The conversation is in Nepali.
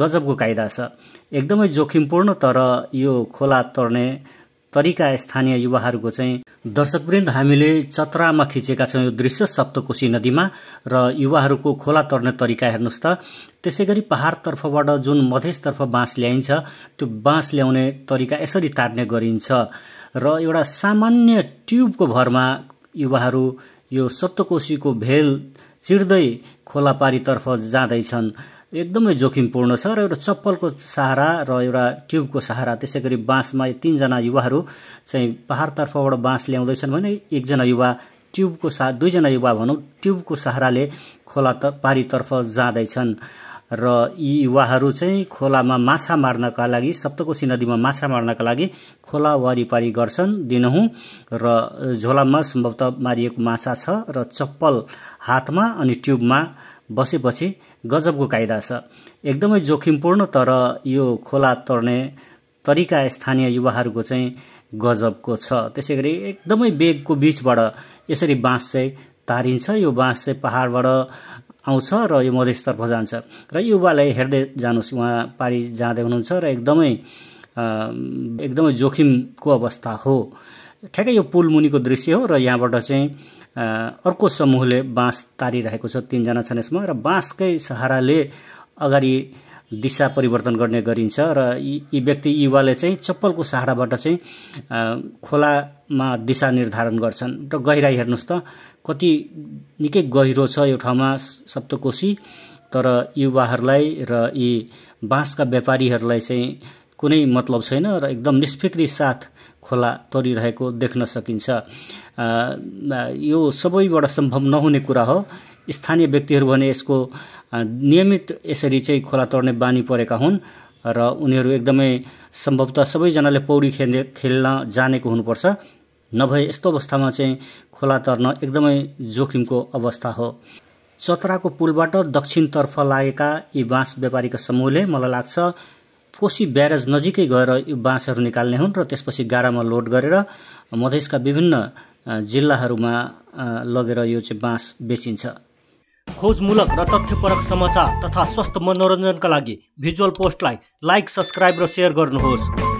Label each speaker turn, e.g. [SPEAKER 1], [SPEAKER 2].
[SPEAKER 1] गजबको कायदा छ एकदमै जोखिमपूर्ण तर यो खोला तर्ने तरिका स्थानीय युवाहरूको चाहिँ दर्शकवृन्द हामीले चतरामा खिचेका छौँ यो दृश्य सप्तकोशी नदीमा र युवाहरूको खोला तर्ने तरिका हेर्नुहोस् त त्यसै गरी पहाडतर्फबाट जुन मधेसतर्फ बाँस ल्याइन्छ त्यो बाँस ल्याउने तरिका यसरी तार्ने गरिन्छ र एउटा सामान्य ट्युबको भरमा युवाहरू यो सप्तकोशीको भेल चिर्दै खोला खोलापारीतर्फ जाँदैछन् एकदमै जोखिमपूर्ण छ र एउटा चप्पलको सहारा र एउटा ट्युबको सहारा त्यसै गरी बाँसमा तिनजना युवाहरू चाहिँ पहाडतर्फबाट बाँस ल्याउँदैछन् भने एकजना युवा ट्युबको सा दुईजना युवा भनौँ ट्युबको सहाराले खोला त पारीतर्फ जाँदैछन् र यी युवाहरू चाहिँ खोलामा माछा मार्नका लागि सप्तकोशी नदीमा माछा मार्नका लागि खोला वारिपारि गर्छन् दिनहुँ र झोलामा सम्भवतः मारिएको माछा छ र चप्पल हातमा अनि ट्युबमा बसेपछि गजबको कायदा छ एकदमै जोखिमपूर्ण तर यो खोला तर्ने तरिका स्थानीय युवाहरूको चाहिँ गजबको छ त्यसै गरी एकदमै बेगको बिचबाट यसरी बाँस चाहिँ तारिन्छ यो बाँस चाहिँ पहाडबाट आउँछ र यो मधेसतर्फ जान्छ र युवालाई हेर्दै जानुहोस् उहाँ पारी जाँदै हुनुहुन्छ र एकदमै एकदमै जोखिमको अवस्था हो ठ्याक्कै यो पुल मुनिको दृश्य हो र यहाँबाट चाहिँ अर्को समूहले बाँस तारिरहेको छ तिनजना छन् यसमा र बाँसकै सहाराले अगाडि दिशा परिवर्तन गर्ने गरिन्छ र यी व्यक्ति युवाले चाहिँ चप्पलको सहाराबाट चाहिँ खोलामा दिशा निर्धारण गर्छन् र गहिराई हेर्नुहोस् त कति निकै गहिरो छ यो ठाउँमा सप्तकोशी तर युवाहरूलाई र यी बाँसका व्यापारीहरूलाई चाहिँ कुनै मतलब छैन र एकदम निष्फिक्री साथ खोला तरिरहेको देख्न सकिन्छ यो सबैबाट सम्भव नहुने कुरा हो स्थानीय व्यक्तिहरू भने यसको नियमित यसरी चाहिँ खोला तर्ने बानी परेका हुन् र उनीहरू एकदमै सम्भवतः सबैजनाले पौडी खेल्ने खेल्न जानेको हुनुपर्छ नभए यस्तो अवस्थामा चाहिँ खोला तर्न एकदमै जोखिमको अवस्था हो चतराको पुलबाट दक्षिणतर्फ लागेका यी बाँस व्यापारीका समूहले मलाई लाग्छ कोशी ब्यारेज नजिकै गएर यो बाँसहरू निकाल्ने हुन् र त्यसपछि गाडामा लोड गरेर मधेसका विभिन्न जिल्लाहरूमा लगेर यो चाहिँ बाँस बेचिन्छ खोजमूलक र तथ्यपरक समाचार तथा स्वस्थ मनोरञ्जनका लागि भिजुअल पोस्टलाई लाइक सब्सक्राइब र सेयर गर्नुहोस्